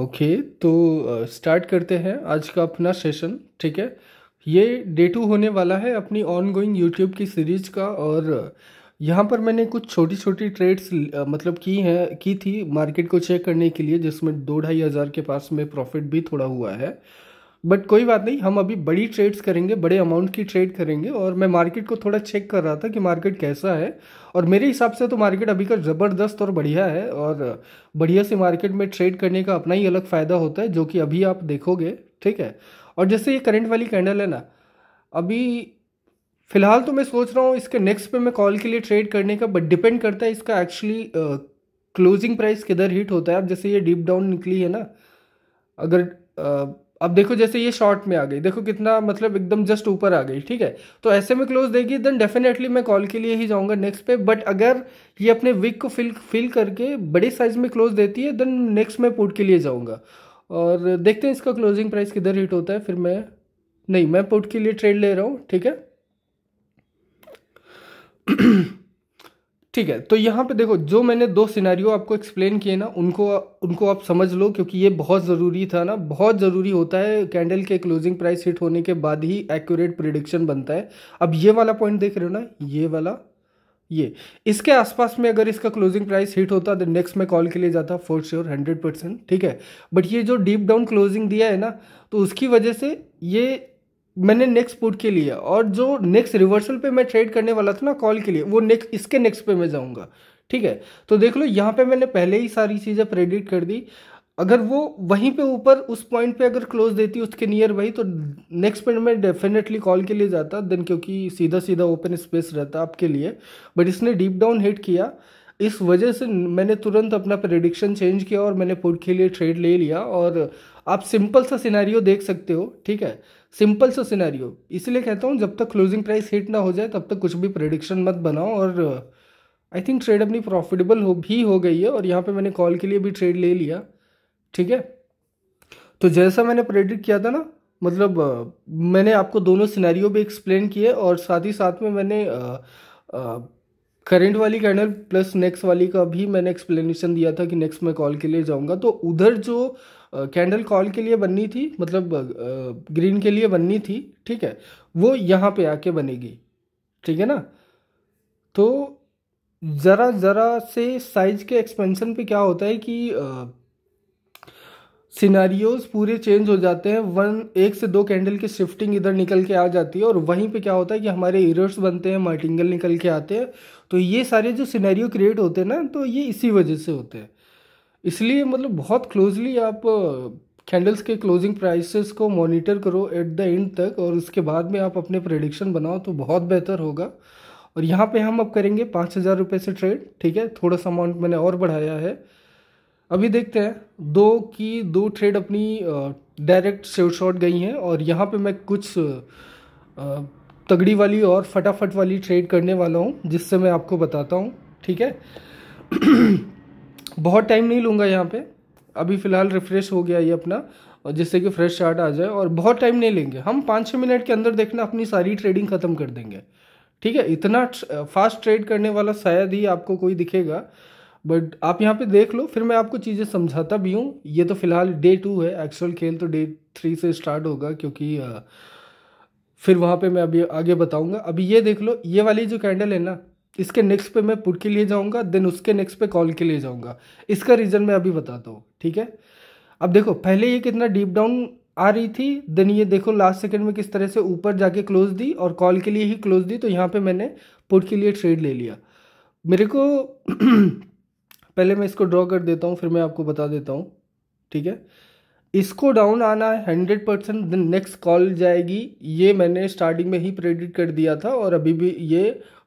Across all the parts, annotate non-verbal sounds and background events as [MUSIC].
okay तो start करते हैं आज का अपना सेशन ठीक है ये डे टू होने वाला है अपनी ऑन गोइंग यूट्यूब की सीरीज का और यहाँ पर मैंने कुछ छोटी छोटी ट्रेड्स मतलब की हैं की थी मार्केट को चेक करने के लिए जिसमें दो ढाई हज़ार के पास में प्रॉफिट भी थोड़ा हुआ है बट कोई बात नहीं हम अभी बड़ी ट्रेड्स करेंगे बड़े अमाउंट की ट्रेड करेंगे और मैं मार्केट को थोड़ा चेक कर रहा था कि मार्केट कैसा है और मेरे हिसाब से तो मार्केट अभी का ज़बरदस्त और बढ़िया है और बढ़िया से मार्केट में ट्रेड करने का अपना ही अलग फ़ायदा होता है जो कि अभी आप देखोगे ठीक है और जैसे ये करंट वाली कैंडल है ना अभी फिलहाल तो मैं सोच रहा हूँ इसके नेक्स्ट पे मैं कॉल के लिए ट्रेड करने का बट डिपेंड करता है इसका एक्चुअली क्लोजिंग प्राइस किधर हिट होता है अब जैसे ये डीप डाउन निकली है ना अगर अब देखो जैसे ये शॉर्ट में आ गई देखो कितना मतलब एकदम जस्ट ऊपर आ गई ठीक है तो ऐसे में क्लोज देगी देन डेफिनेटली मैं कॉल के लिए ही जाऊंगा नेक्स्ट पे बट अगर ये अपने विक को फिल फिल करके बड़े साइज में क्लोज देती है देन नेक्स्ट मैं पुट के लिए जाऊंगा और देखते हैं इसका क्लोजिंग प्राइस किधर हिट होता है फिर मैं नहीं मैं पुट के लिए ट्रेड ले रहा हूँ ठीक है [CLEARS THROAT] [CLEARS THROAT] ठीक है तो यहाँ पे देखो जो मैंने दो सिनेरियो आपको एक्सप्लेन किए ना उनको उनको आप समझ लो क्योंकि ये बहुत ज़रूरी था ना बहुत ज़रूरी होता है कैंडल के क्लोजिंग प्राइस हिट होने के बाद ही एक्यूरेट प्रिडिक्शन बनता है अब ये वाला पॉइंट देख रहे हो ना ये वाला ये इसके आसपास में अगर इसका क्लोजिंग प्राइस हिट होता तो नेक्स्ट में कॉल के लिए जाता फोर श्योर हंड्रेड परसेंट ठीक है बट ये जो डीप डाउन क्लोजिंग दिया है ना तो उसकी वजह से ये मैंने नेक्स्ट पुट के लिए और जो नेक्स्ट रिवर्सल पे मैं ट्रेड करने वाला था ना कॉल के लिए वो नेक्स्ट इसके नेक्स्ट पे मैं जाऊंगा ठीक है तो देख लो यहाँ पे मैंने पहले ही सारी चीज़ें प्रेडिक्ट कर दी अगर वो वहीं पे ऊपर उस पॉइंट पे अगर क्लोज देती उसके नियर वही तो नेक्स्ट पॉइंट में डेफिनेटली कॉल के लिए जाता देन क्योंकि सीधा सीधा ओपन स्पेस रहता आपके लिए बट इसने डीप डाउन हिट किया इस वजह से मैंने तुरंत अपना प्रेडिक्शन चेंज किया और मैंने पुट के लिए ट्रेड ले लिया और आप सिंपल सा सिनेरियो देख सकते हो ठीक है सिंपल सा सिनेरियो इसलिए कहता हूँ जब तक क्लोजिंग प्राइस हिट ना हो जाए तब तक कुछ भी प्रडिक्शन मत बनाओ और आई थिंक ट्रेड अपनी प्रॉफिटेबल हो भी हो गई है और यहाँ पे मैंने कॉल के लिए भी ट्रेड ले लिया ठीक है तो जैसा मैंने प्रेडिक्ट किया था ना मतलब मैंने आपको दोनों सिनेरियो भी एक्सप्लेन किए और साथ ही साथ में मैंने करंट वाली कैंडल प्लस नेक्स्ट वाली का भी मैंने एक्सप्लेनेशन दिया था कि नेक्स्ट मैं कॉल के लिए जाऊंगा तो उधर जो कैंडल कॉल के लिए बननी थी मतलब ग्रीन के लिए बननी थी ठीक है वो यहाँ पे आके बनेगी ठीक है ना तो ज़रा ज़रा से साइज के एक्सपेंशन पे क्या होता है कि सिनारियोज पूरे चेंज हो जाते हैं वन एक से दो कैंडल की शिफ्टिंग इधर निकल के आ जाती है और वहीं पे क्या होता है कि हमारे इरर्स बनते हैं मार्टिंगल निकल के आते हैं तो ये सारे जो सिनेरियो क्रिएट होते हैं ना तो ये इसी वजह से होते हैं इसलिए मतलब बहुत क्लोजली आप कैंडल्स uh, के क्लोजिंग प्राइसेस को मॉनिटर करो एट द एंड तक और उसके बाद में आप अपने प्रडिक्शन बनाओ तो बहुत बेहतर होगा और यहाँ पे हम अब करेंगे पाँच हज़ार रुपये से ट्रेड ठीक है थोड़ा सा अमाउंट मैंने और बढ़ाया है अभी देखते हैं दो की दो ट्रेड अपनी डायरेक्ट सेव शॉट गई हैं और यहाँ पे मैं कुछ uh, uh, तगड़ी वाली और फटाफट वाली ट्रेड करने वाला हूँ जिससे मैं आपको बताता हूँ ठीक है बहुत टाइम नहीं लूँगा यहाँ पे अभी फ़िलहाल रिफ़्रेश हो गया ये अपना और जिससे कि फ्रेश चार्ट आ जाए और बहुत टाइम नहीं लेंगे हम पाँच छः मिनट के अंदर देखना अपनी सारी ट्रेडिंग ख़त्म कर देंगे ठीक है इतना फास्ट ट्रेड करने वाला शायद ही आपको कोई दिखेगा बट आप यहाँ पे देख लो फिर मैं आपको चीज़ें समझाता भी हूँ ये तो फिलहाल डे टू है एक्चुअल खेल तो डे थ्री से स्टार्ट होगा क्योंकि फिर वहाँ पे मैं अभी आगे बताऊँगा अभी ये देख लो ये वाली जो कैंडल है ना इसके नेक्स्ट पे मैं पुट के लिए जाऊँगा देन उसके नेक्स्ट पे कॉल के लिए जाऊँगा इसका रीज़न मैं अभी बताता हूँ ठीक है अब देखो पहले ये कितना डीप डाउन आ रही थी देन ये देखो लास्ट सेकंड में किस तरह से ऊपर जाके क्लोज दी और कॉल के लिए ही क्लोज दी तो यहाँ पे मैंने पुट के लिए ट्रेड ले लिया मेरे को [CLEARS THROAT] पहले मैं इसको ड्रॉ कर देता हूँ फिर मैं आपको बता देता हूँ ठीक है इसको डाउन आना है hundred percent then next call जाएगी ये मैंने स्टार्टिंग में ही प्रेडिक्ट कर दिया था और अभी भी ये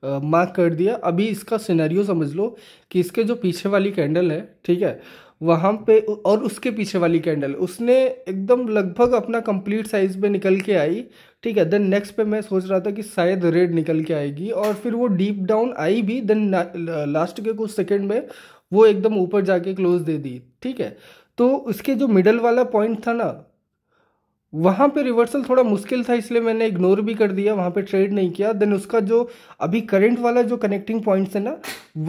मार्क कर दिया अभी इसका सिनेरियो समझ लो कि इसके जो पीछे वाली कैंडल है ठीक है वहाँ पे और उसके पीछे वाली कैंडल उसने एकदम लगभग अपना कंप्लीट साइज़ पे निकल के आई ठीक है देन नेक्स्ट पे मैं सोच रहा था कि शायद रेड निकल के आएगी और फिर वो डीप डाउन आई भी देन लास्ट के कुछ सेकंड में वो एकदम ऊपर जाके क्लोज दे दी ठीक है तो उसके जो मिडल वाला पॉइंट था ना वहाँ पे रिवर्सल थोड़ा मुश्किल था इसलिए मैंने इग्नोर भी कर दिया वहाँ पे ट्रेड नहीं किया देन उसका जो अभी करंट वाला जो कनेक्टिंग पॉइंट्स है ना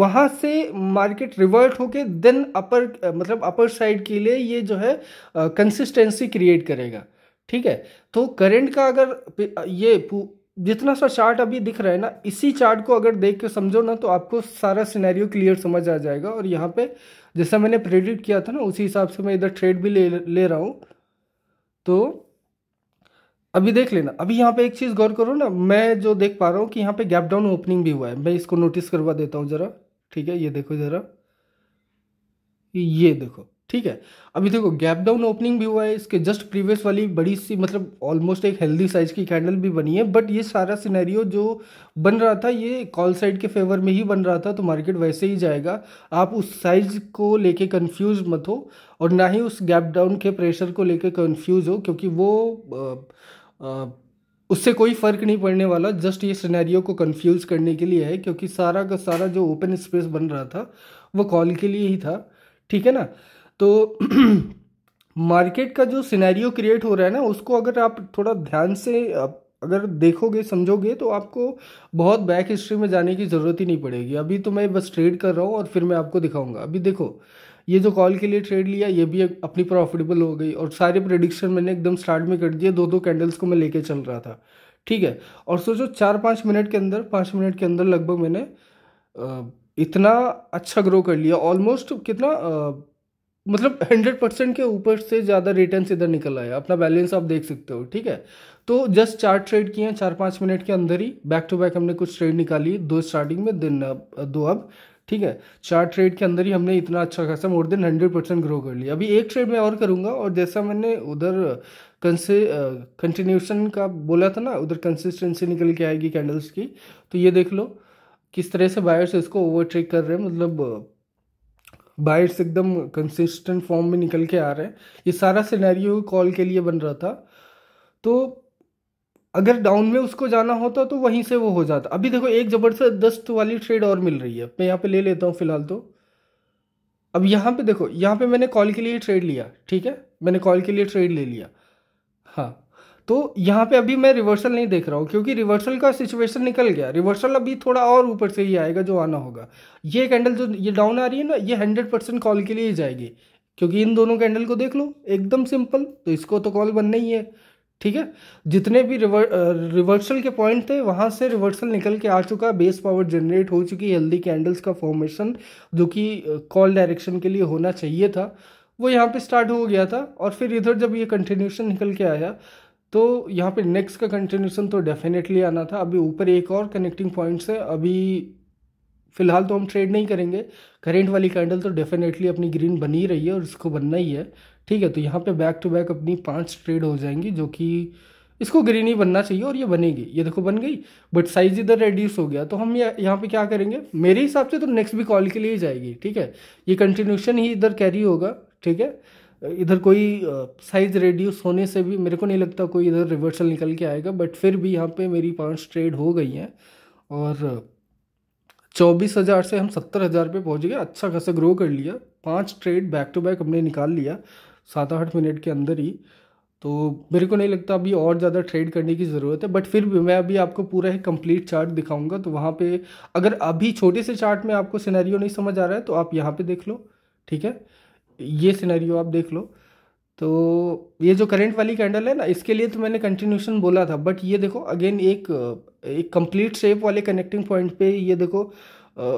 वहाँ से मार्केट रिवर्ट होके देन अपर मतलब अपर साइड के लिए ये जो है कंसिस्टेंसी क्रिएट करेगा ठीक है तो करंट का अगर ये जितना सा चार्ट अभी दिख रहा है ना इसी चार्ट को अगर देख के समझो ना तो आपको सारा सिनेरियो क्लियर समझ आ जाएगा और यहाँ पे जैसा मैंने प्रेडिक्ट किया था ना उसी हिसाब से मैं इधर ट्रेड भी ले ले रहा हूँ तो अभी देख लेना अभी यहाँ पे एक चीज़ गौर करो ना मैं जो देख पा रहा हूँ कि यहाँ पे गैप डाउन ओपनिंग भी हुआ है मैं इसको नोटिस करवा देता हूँ ज़रा ठीक है ये देखो ज़रा ये देखो ठीक है अभी देखो गैप डाउन ओपनिंग भी हुआ है इसके जस्ट प्रीवियस वाली बड़ी सी मतलब ऑलमोस्ट एक हेल्दी साइज की कैंडल भी बनी है बट ये सारा सिनेरियो जो बन रहा था ये कॉल साइड के फेवर में ही बन रहा था तो मार्केट वैसे ही जाएगा आप उस साइज को लेके कंफ्यूज मत हो और ना ही उस गैप डाउन के प्रेशर को लेकर कन्फ्यूज़ हो क्योंकि वो आ, आ, उससे कोई फ़र्क नहीं पड़ने वाला जस्ट ये सिनेरियो को कंफ्यूज करने के लिए है क्योंकि सारा का सारा जो ओपन स्पेस बन रहा था वो कॉल के लिए ही था ठीक है ना तो मार्केट [CLEARS THROAT] का जो सिनेरियो क्रिएट हो रहा है ना उसको अगर आप थोड़ा ध्यान से अगर देखोगे समझोगे तो आपको बहुत बैक हिस्ट्री में जाने की ज़रूरत ही नहीं पड़ेगी अभी तो मैं बस ट्रेड कर रहा हूँ और फिर मैं आपको दिखाऊंगा अभी देखो ये जो कॉल के लिए ट्रेड लिया ये भी अपनी प्रॉफिटेबल हो गई और सारे प्रडिक्शन मैंने एकदम स्टार्ट में कर दिए दो दो कैंडल्स को मैं लेके चल रहा था ठीक है और सोचो चार पाँच मिनट के अंदर पाँच मिनट के अंदर लगभग मैंने इतना अच्छा ग्रो कर लिया ऑलमोस्ट कितना मतलब हंड्रेड परसेंट के ऊपर से ज़्यादा रिटर्न इधर निकल आया अपना बैलेंस आप देख सकते हो ठीक है तो जस्ट चार ट्रेड किए हैं चार पाँच मिनट के अंदर ही बैक टू बैक हमने कुछ ट्रेड निकाली दो स्टार्टिंग में दिन दो अब ठीक है चार ट्रेड के अंदर ही हमने इतना अच्छा खासा more than hundred percent grow कर लिया अभी एक ट्रेड मैं और करूँगा और जैसा मैंने उधर कंटिन्यूशन का बोला था ना उधर कंसिस्टेंसी निकल के आएगी कैंडल्स की तो ये देख लो किस तरह से बायर्स इसको ओवर ट्रेक कर रहे हैं मतलब बाइट्स एकदम कंसिस्टेंट फॉर्म में निकल के आ रहे हैं ये सारा सिनेरियो कॉल के लिए बन रहा था तो अगर डाउन में उसको जाना होता तो वहीं से वो हो जाता अभी देखो एक ज़बरदस्त वाली ट्रेड और मिल रही है मैं यहाँ पे ले लेता हूँ फिलहाल तो अब यहाँ पे देखो यहाँ पे मैंने कॉल के लिए ट्रेड लिया ठीक है मैंने कॉल के लिए ट्रेड ले लिया हाँ तो यहाँ पे अभी मैं रिवर्सल नहीं देख रहा हूँ क्योंकि रिवर्सल का सिचुएशन निकल गया रिवर्सल अभी थोड़ा और ऊपर से ही आएगा जो आना होगा ये कैंडल जो ये डाउन आ रही है ना ये हंड्रेड परसेंट कॉल के लिए ही जाएगी क्योंकि इन दोनों कैंडल को देख लो एकदम सिंपल तो इसको तो कॉल बनना ही है ठीक है जितने भी रिवर्सल के पॉइंट थे वहाँ से रिवर्सल निकल के आ चुका बेस पावर जनरेट हो चुकी हेल्दी कैंडल्स का फॉर्मेशन जो कि कॉल डायरेक्शन के लिए होना चाहिए था वो यहाँ पे स्टार्ट हो गया था और फिर इधर जब ये कंटिन्यूशन निकल के आया तो यहाँ पे नेक्स्ट का कंटिन्यूशन तो डेफिनेटली आना था अभी ऊपर एक और कनेक्टिंग पॉइंट्स है अभी फिलहाल तो हम ट्रेड नहीं करेंगे करेंट वाली कैंडल तो डेफिनेटली अपनी ग्रीन बनी रही है और इसको बनना ही है ठीक है तो यहाँ पे बैक टू बैक अपनी पांच ट्रेड हो जाएंगी जो कि इसको ग्रीन ही बनना चाहिए और ये बनेगी ये देखो बन गई बट साइज इधर रेड्यूस हो गया तो हम यहाँ पे क्या करेंगे मेरे हिसाब से तो नेक्स्ट भी कॉल के लिए जाएगी ठीक है ये कंटिन्यूशन ही इधर कैरी होगा ठीक है इधर कोई साइज रेड्यूस होने से भी मेरे को नहीं लगता कोई इधर रिवर्सल निकल के आएगा बट फिर भी यहाँ पे मेरी पांच ट्रेड हो गई हैं और चौबीस हज़ार से हम सत्तर हज़ार पर पहुँच गए अच्छा खासा ग्रो कर लिया पांच ट्रेड बैक टू बैक हमने निकाल लिया सात आठ मिनट के अंदर ही तो मेरे को नहीं लगता अभी और ज़्यादा ट्रेड करने की ज़रूरत है बट फिर भी मैं अभी आपको पूरा ही कंप्लीट चार्ट दिखाऊंगा तो वहाँ पे अगर अभी छोटे से चार्ट में आपको सिनेरियो नहीं समझ आ रहा है तो आप यहाँ पे देख लो ठीक है ये सिनेरियो आप देख लो तो ये जो करंट वाली कैंडल है ना इसके लिए तो मैंने कंटिन्यूशन बोला था बट ये देखो अगेन एक एक कंप्लीट शेप वाले कनेक्टिंग पॉइंट पे ये देखो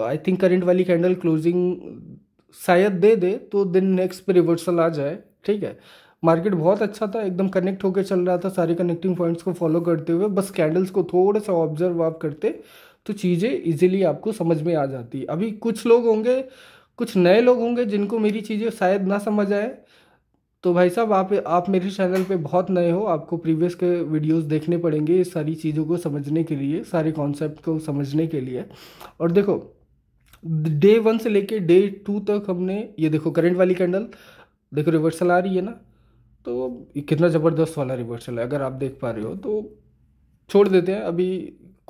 आई थिंक करंट वाली कैंडल क्लोजिंग शायद दे दे तो दिन नेक्स्ट पे रिवर्सल आ जाए ठीक है मार्केट बहुत अच्छा था एकदम कनेक्ट होकर चल रहा था सारे कनेक्टिंग पॉइंट्स को फॉलो करते हुए बस कैंडल्स को थोड़ा सा ऑब्जर्व आप करते तो चीज़ें इजीली आपको समझ में आ जाती अभी कुछ लोग होंगे कुछ नए लोग होंगे जिनको मेरी चीज़ें शायद ना समझ आए तो भाई साहब आप आप मेरे चैनल पे बहुत नए हो आपको प्रीवियस के वीडियोस देखने पड़ेंगे ये सारी चीज़ों को समझने के लिए सारे कॉन्सेप्ट को समझने के लिए और देखो डे वन से लेके डे टू तक हमने ये देखो करंट वाली कैंडल देखो रिवर्सल आ रही है ना तो कितना ज़बरदस्त वाला रिवर्सल है अगर आप देख पा रहे हो तो छोड़ देते हैं अभी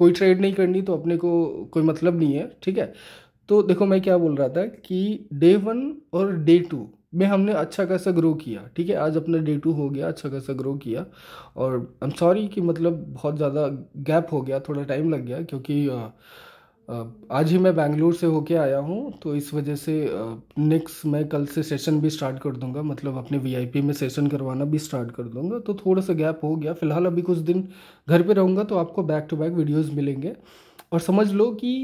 कोई ट्रेड नहीं करनी तो अपने को कोई मतलब नहीं है ठीक है तो देखो मैं क्या बोल रहा था कि डे वन और डे टू में हमने अच्छा खासा ग्रो किया ठीक है आज अपना डे टू हो गया अच्छा खासा ग्रो किया और आई एम सॉरी कि मतलब बहुत ज़्यादा गैप हो गया थोड़ा टाइम लग गया क्योंकि आ, आज ही मैं बैंगलोर से होके आया हूँ तो इस वजह से नेक्स्ट मैं कल से सेशन भी स्टार्ट कर दूंगा मतलब अपने वीआईपी में सेशन करवाना भी स्टार्ट कर दूंगा तो थोड़ा सा गैप हो गया फिलहाल अभी कुछ दिन घर पे रहूँगा तो आपको बैक टू बैक वीडियोस मिलेंगे और समझ लो कि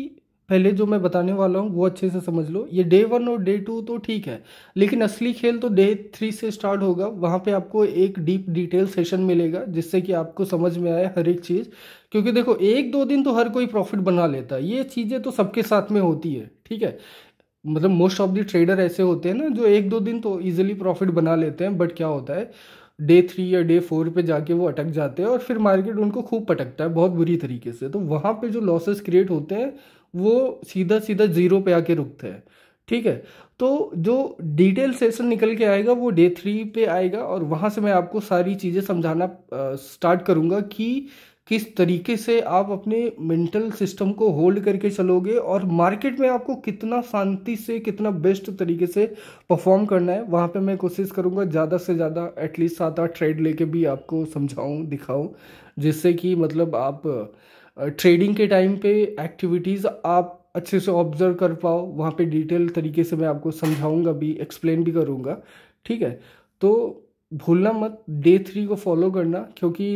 पहले जो मैं बताने वाला हूँ वो अच्छे से समझ लो ये डे वन और डे टू तो ठीक है लेकिन असली खेल तो डे थ्री से स्टार्ट होगा वहाँ पे आपको एक डीप डिटेल सेशन मिलेगा जिससे कि आपको समझ में आए हर एक चीज़ क्योंकि देखो एक दो दिन तो हर कोई प्रॉफिट बना लेता है ये चीज़ें तो सबके साथ में होती है ठीक है मतलब मोस्ट ऑफ द ट्रेडर ऐसे होते हैं ना जो एक दो दिन तो ईजिली प्रॉफिट बना लेते हैं बट क्या होता है डे थ्री या डे फोर पे जाके वो अटक जाते हैं और फिर मार्केट उनको खूब पटकता है बहुत बुरी तरीके से तो वहाँ पे जो लॉसेस क्रिएट होते हैं वो सीधा सीधा जीरो पे आके रुकते हैं ठीक है तो जो डिटेल सेशन निकल के आएगा वो डे थ्री पे आएगा और वहाँ से मैं आपको सारी चीज़ें समझाना स्टार्ट करूँगा कि किस तरीके से आप अपने मेंटल सिस्टम को होल्ड करके चलोगे और मार्केट में आपको कितना शांति से कितना बेस्ट तरीके से परफॉर्म करना है वहाँ पे मैं कोशिश करूँगा ज़्यादा से ज़्यादा एटलीस्ट सात आठ ट्रेड लेके भी आपको समझाऊँ दिखाऊँ जिससे कि मतलब आप ट्रेडिंग के टाइम पे एक्टिविटीज़ आप अच्छे से ऑब्जर्व कर पाओ वहाँ पे डिटेल तरीके से मैं आपको समझाऊंगा भी एक्सप्लेन भी करूँगा ठीक है तो भूलना मत डे थ्री को फॉलो करना क्योंकि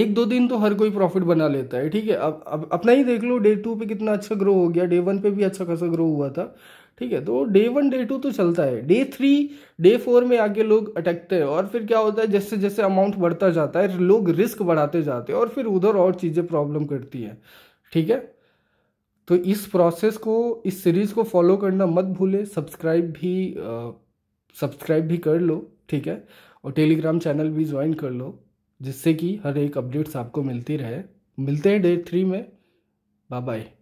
एक दो दिन तो हर कोई प्रॉफिट बना लेता है ठीक है अब अब अपना ही देख लो डे टू पे कितना अच्छा ग्रो हो गया डे वन पे भी अच्छा खासा ग्रो हुआ था ठीक है तो डे वन डे टू तो चलता है डे थ्री डे फोर में आके लोग अटकते हैं और फिर क्या होता है जैसे जैसे अमाउंट बढ़ता जाता है लोग रिस्क बढ़ाते जाते हैं और फिर उधर और चीज़ें प्रॉब्लम करती है ठीक है तो इस प्रोसेस को इस सीरीज़ को फॉलो करना मत भूले सब्सक्राइब भी सब्सक्राइब भी कर लो ठीक है और टेलीग्राम चैनल भी ज्वाइन कर लो जिससे कि हर एक अपडेट्स आपको मिलती रहे मिलते हैं डे थ्री में बाय बाय